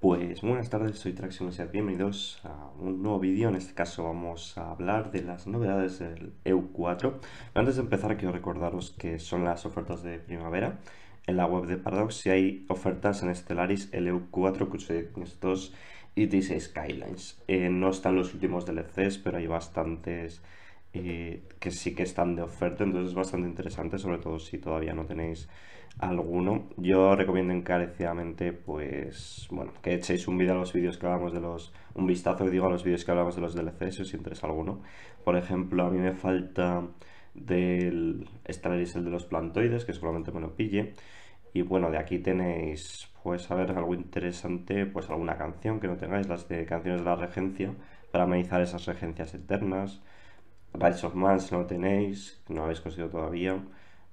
Pues buenas tardes, soy y bienvenidos a un nuevo vídeo, en este caso vamos a hablar de las novedades del EU4. Antes de empezar quiero recordaros que son las ofertas de primavera. En la web de Paradox si hay ofertas en Stellaris, el EU4, que 2 y 6 Skylines. Eh, no están los últimos DLCs, pero hay bastantes que sí que están de oferta, entonces es bastante interesante, sobre todo si todavía no tenéis alguno. Yo recomiendo encarecidamente, pues, bueno, que echéis un vídeo a los vídeos que hablamos de los, un vistazo, digo, a los vídeos que hablamos de los DLCs, si interesa alguno. Por ejemplo, a mí me falta del Stellaris el de los plantoides, que seguramente me lo pille. Y bueno, de aquí tenéis, pues, a ver, algo interesante, pues alguna canción que no tengáis, las de canciones de la regencia, para amenizar esas regencias eternas. Vice of Mans no tenéis, no habéis conseguido todavía.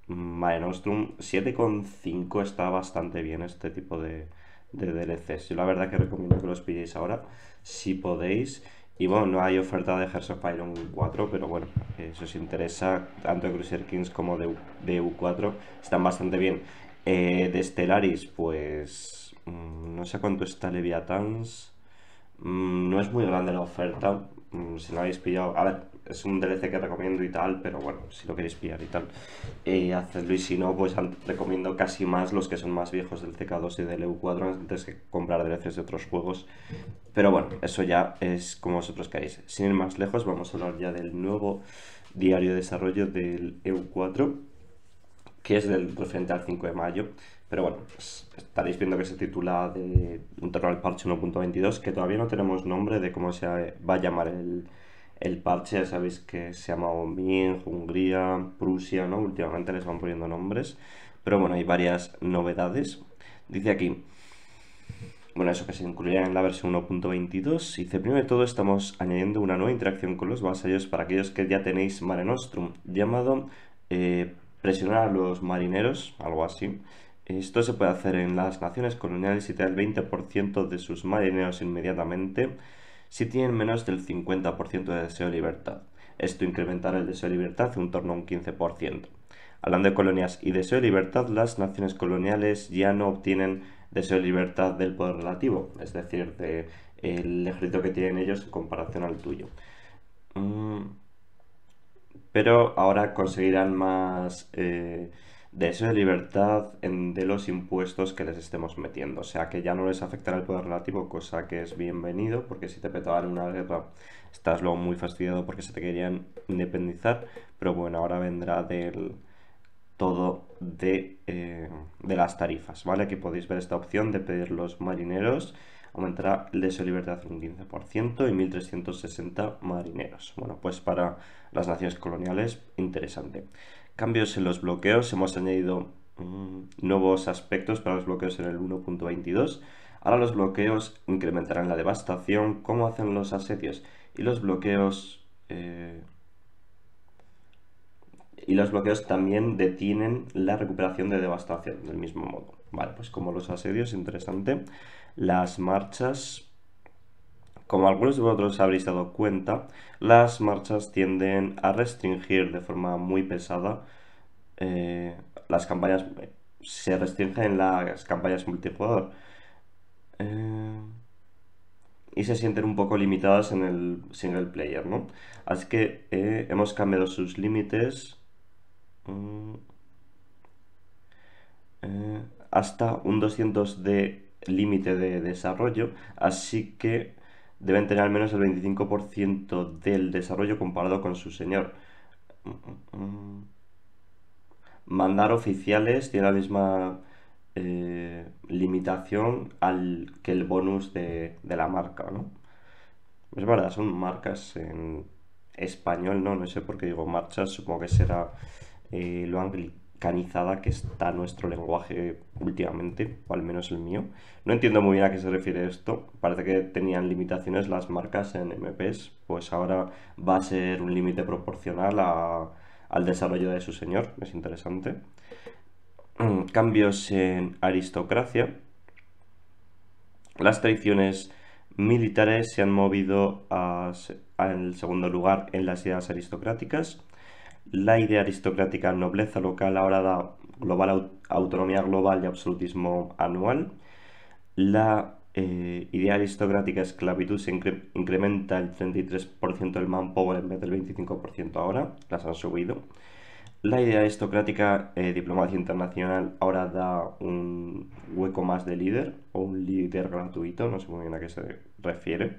Mare Nostrum 7,5 está bastante bien este tipo de, de DLCs. Yo la verdad que recomiendo que los pilléis ahora, si podéis. Y bueno, no hay oferta de Hearts of Iron 4, pero bueno, eh, si os interesa, tanto de Cruiser Kings como de, de U4 están bastante bien. Eh, de Stellaris, pues mm, no sé cuánto está Leviathans. Mm, no es muy grande la oferta. Mm, si no habéis pillado, a ver, es un DLC que recomiendo y tal, pero bueno, si lo queréis pillar y tal, eh, hacedlo. Y si no, pues recomiendo casi más los que son más viejos del CK2 y del EU4 antes que comprar DLCs de otros juegos. Pero bueno, eso ya es como vosotros queréis. Sin ir más lejos, vamos a hablar ya del nuevo diario de desarrollo del EU4, que es del referente al 5 de mayo. Pero bueno, pues estaréis viendo que se titula de un parche 1.22, que todavía no tenemos nombre de cómo se va a llamar el, parche. Ya sabéis que se llama bien Hungría, Prusia, ¿no? Últimamente les van poniendo nombres. Pero bueno, hay varias novedades. Dice aquí, bueno, eso que se incluiría en la versión 1.22. Dice, primero de todo estamos añadiendo una nueva interacción con los vasallos para aquellos que ya tenéis Mare Nostrum, llamado eh, presionar a los marineros, algo así esto se puede hacer en las naciones coloniales y te da el 20% de sus marineros inmediatamente si tienen menos del 50% de deseo de libertad. Esto incrementará el deseo de libertad en torno a un 15%. Hablando de colonias y deseo de libertad, las naciones coloniales ya no obtienen deseo de libertad del poder relativo, es decir, del ejército que tienen ellos en comparación al tuyo. Mm, pero ahora conseguirán más... Eh, de de libertad en, de los impuestos que les estemos metiendo. O sea, que ya no les afectará el poder relativo, cosa que es bienvenido, porque si te petaban una guerra, estás luego muy fastidiado porque se te querían independizar, pero bueno, ahora vendrá del todo de, eh, de las tarifas, ¿vale? Aquí podéis ver esta opción de pedir los marineros, aumentará el deseo de libertad un 15% y 1.360 marineros. Bueno, pues para las naciones coloniales, interesante. Cambios en los bloqueos, hemos añadido mm, nuevos aspectos para los bloqueos en el 1.22. Ahora los bloqueos incrementarán la devastación, como hacen los asedios. Y los bloqueos... Eh, y los bloqueos también detienen la recuperación de devastación, del mismo modo. Vale, pues como los asedios, interesante. Las marchas, como algunos de vosotros habréis dado cuenta, las marchas tienden a restringir de forma muy pesada eh, las campañas, se restringen las campañas multijugador. Eh, y se sienten un poco limitadas en el single player, ¿no? Así que eh, hemos cambiado sus límites mm, hasta un 200 de límite de desarrollo, así que deben tener al menos el 25% del desarrollo comparado con su señor. Mandar oficiales tiene la misma eh, limitación al que el bonus de, la marca, ¿no? Es verdad, son marcas en español, ¿no? No sé por qué digo marchas, supongo que será eh, lo anglicano canizada que está nuestro lenguaje últimamente, o al menos el mío. No entiendo muy bien a qué se refiere esto. Parece que tenían limitaciones las marcas en MPs, pues ahora va a ser un límite proporcional al desarrollo de su señor, es interesante. Mm, cambios en aristocracia. Las traiciones militares se han movido al segundo lugar en las ideas aristocráticas. La idea aristocrática nobleza local ahora da global autonomía global y absolutismo anual. La eh, idea aristocrática esclavitud se incrementa el 33% del manpower en vez del 25% ahora, las han subido. La idea aristocrática eh, diplomacia internacional ahora da un hueco más de líder o un líder gratuito, no sé muy bien a qué se refiere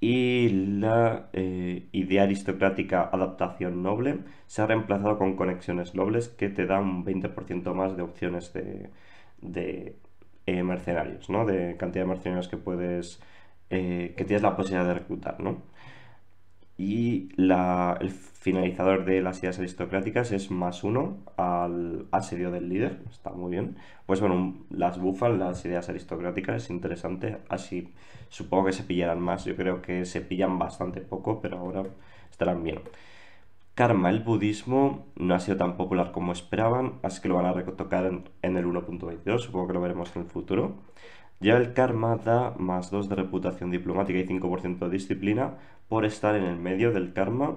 y la eh, idea aristocrática adaptación noble se ha reemplazado con conexiones nobles que te dan un 20% más de opciones de, eh, mercenarios, ¿no? de cantidad de mercenarios que puedes, eh, que tienes la posibilidad de reclutar. ¿no? y el finalizador de las ideas aristocráticas es más uno al asedio del líder, está muy bien. Pues bueno, las bufan las ideas aristocráticas, es interesante, así supongo que se pillarán más, yo creo que se pillan bastante poco, pero ahora estarán bien. Karma, el budismo no ha sido tan popular como esperaban, así que lo van a retocar en, en el 1.22, supongo que lo veremos en el futuro. Ya el karma da más 2 de reputación diplomática y 5% de disciplina por estar en el medio del karma.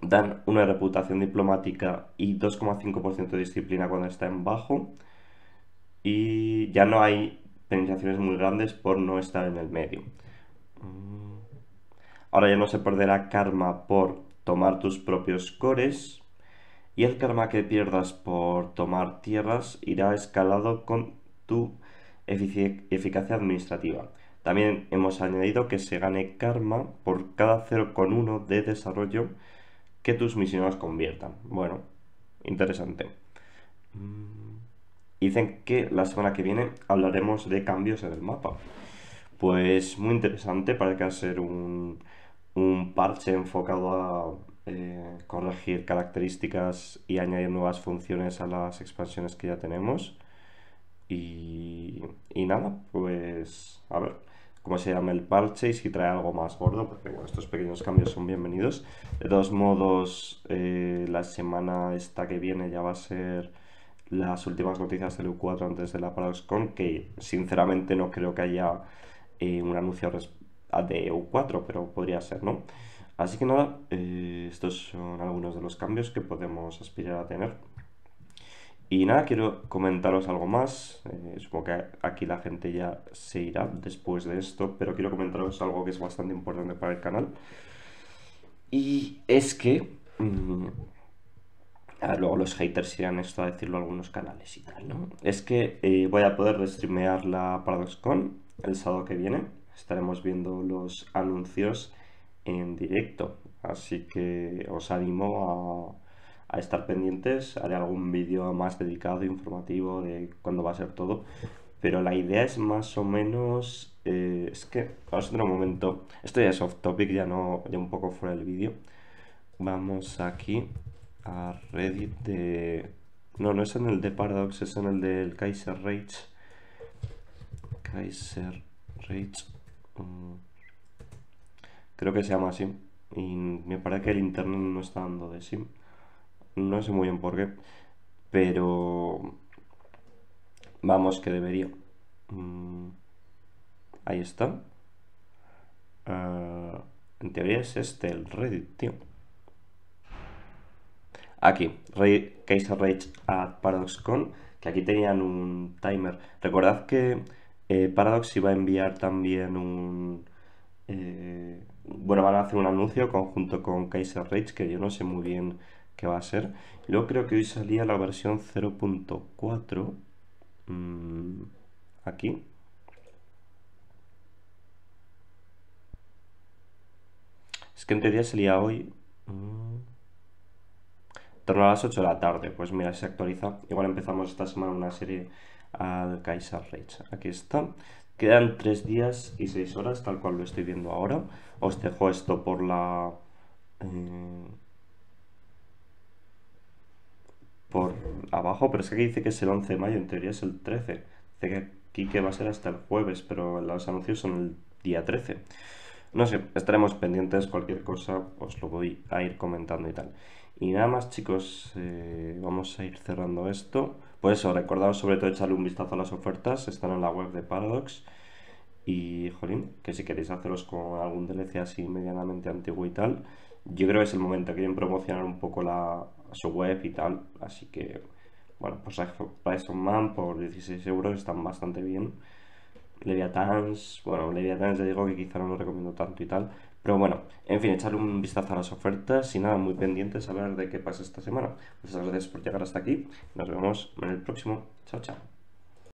Dan una reputación diplomática y 2,5% de disciplina cuando está en bajo. Y ya no hay penalizaciones muy grandes por no estar en el medio. Mm. Ahora ya no se perderá karma por tomar tus propios cores. Y el karma que pierdas por tomar tierras irá escalado con tu eficacia administrativa. También hemos añadido que se gane karma por cada 0,1 de desarrollo que tus misiones conviertan. Bueno, interesante. Mm, dicen que la semana que viene hablaremos de cambios en el mapa. Pues muy interesante, parece que va ser un, parche enfocado a eh, corregir características y añadir nuevas funciones a las expansiones que ya tenemos. Y, nada, pues a ver cómo se llama el parche y si trae algo más gordo, porque bueno, estos pequeños cambios son bienvenidos. De todos modos, eh, la semana esta que viene ya va a ser las últimas noticias del U4 antes de la ParadoxCon, que sinceramente no creo que haya eh, un anuncio de U4, pero podría ser, ¿no? Así que nada, eh, estos son algunos de los cambios que podemos aspirar a tener. Y nada, quiero comentaros algo más. Eh, supongo que aquí la gente ya se irá después de esto, pero quiero comentaros algo que es bastante importante para el canal. Y es que... Mm, luego los haters irán esto a decirlo a algunos canales y tal, ¿no? Es que eh, voy a poder streamear la ParadoxCon el sábado que viene. Estaremos viendo los anuncios en directo. Así que os animo a a estar pendientes. Haré algún vídeo más dedicado, informativo, de cuándo va a ser todo. Pero la idea es más o menos... Eh, es que, vamos a un momento. Esto ya es off topic, ya, no, ya un poco fuera del vídeo. Vamos aquí a Reddit de... No, no es en el de Paradox, es en el del Kaiser Rage. Kaiser Rage. Mm, creo que se llama así. Y me parece que el internet no está dando de sí. No sé muy bien por qué, pero vamos que debería. Mm, ahí está. Ah, en teoría es este el Reddit, tío. Aquí, Kaiser Rage at ParadoxCon, que aquí tenían un timer. Recordad que eh, Paradox iba a enviar también un... Eh, bueno, van a hacer un anuncio conjunto con Kaiser Rage, que yo no sé muy bien que va a ser. Yo creo que hoy salía la versión 0.4. Mm, aquí. Es que en teoría salía hoy. Mm, a las 8 de la tarde. Pues mira, se actualiza. Igual empezamos esta semana una serie al Kaiser Rage. Aquí está. Quedan 3 días y 6 horas, tal cual lo estoy viendo ahora. Os dejo esto por la... Eh, por abajo, pero es que dice que es el 11 de mayo, en teoría es el 13. Dice que aquí que va a ser hasta el jueves, pero los anuncios son el día 13. No sé, estaremos pendientes, cualquier cosa os lo voy a ir comentando y tal. Y nada más chicos, eh, vamos a ir cerrando esto. pues eso, recordaos sobre todo echarle un vistazo a las ofertas, están en la web de Paradox. Y, jolín, que si queréis haceros con algún DLC así medianamente antiguo y tal, yo creo que es el momento, quieren promocionar un poco la, su web y tal. Así que, bueno, pues Python Man por 16 euros están bastante bien. Leviathans, bueno, Leviathans ya digo que quizá no lo recomiendo tanto y tal. Pero bueno, en fin, echar un vistazo a las ofertas y nada, muy pendientes a ver de qué pasa esta semana. Muchas gracias por llegar hasta aquí. Nos vemos en el próximo. Chao, chao.